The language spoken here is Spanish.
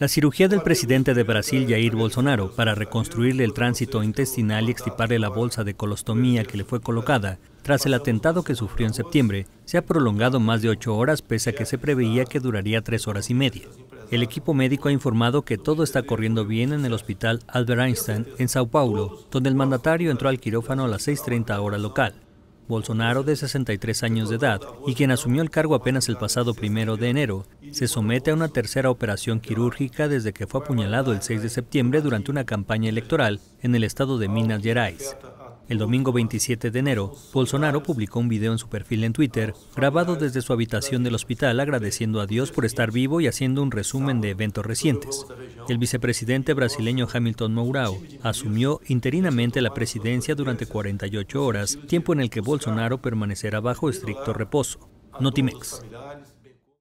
La cirugía del presidente de Brasil, Jair Bolsonaro, para reconstruirle el tránsito intestinal y extirparle la bolsa de colostomía que le fue colocada tras el atentado que sufrió en septiembre, se ha prolongado más de ocho horas pese a que se preveía que duraría tres horas y media. El equipo médico ha informado que todo está corriendo bien en el hospital Albert Einstein en Sao Paulo, donde el mandatario entró al quirófano a las 6.30 hora local. Bolsonaro, de 63 años de edad y quien asumió el cargo apenas el pasado primero de enero, se somete a una tercera operación quirúrgica desde que fue apuñalado el 6 de septiembre durante una campaña electoral en el estado de Minas Gerais. El domingo 27 de enero, Bolsonaro publicó un video en su perfil en Twitter, grabado desde su habitación del hospital agradeciendo a Dios por estar vivo y haciendo un resumen de eventos recientes. El vicepresidente brasileño Hamilton Mourão asumió interinamente la presidencia durante 48 horas, tiempo en el que Bolsonaro permanecerá bajo estricto reposo. Notimex.